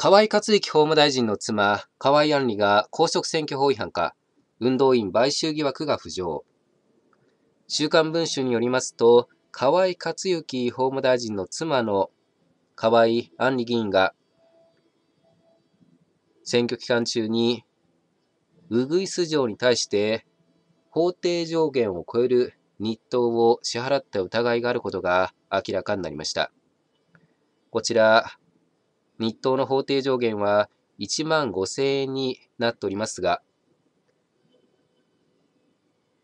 河井克行法務大臣の妻、河井案里が公職選挙法違反か、運動員買収疑惑が浮上。週刊文春によりますと、河井克行法務大臣の妻の河井案里議員が、選挙期間中に、ウグイス城に対して、法定上限を超える日当を支払った疑いがあることが明らかになりました。こちら、日当の法定上限は1万5000円になっておりますが、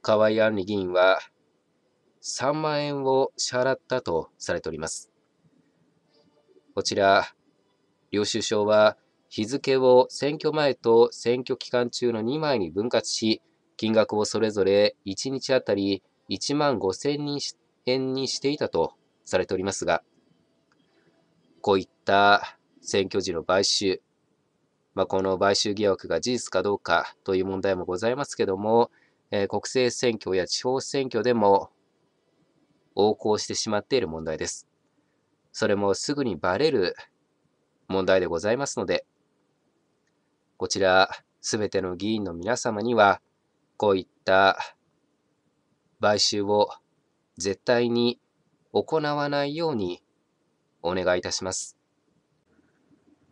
河井案里議員は3万円を支払ったとされております。こちら、領収書は日付を選挙前と選挙期間中の2枚に分割し、金額をそれぞれ1日あたり1万5000円にしていたとされておりますが、こういった選挙時の買収、まあ、この買収疑惑が事実かどうかという問題もございますけども、えー、国政選挙や地方選挙でも横行してしまっている問題です。それもすぐにバレる問題でございますので、こちら、すべての議員の皆様には、こういった買収を絶対に行わないようにお願いいたします。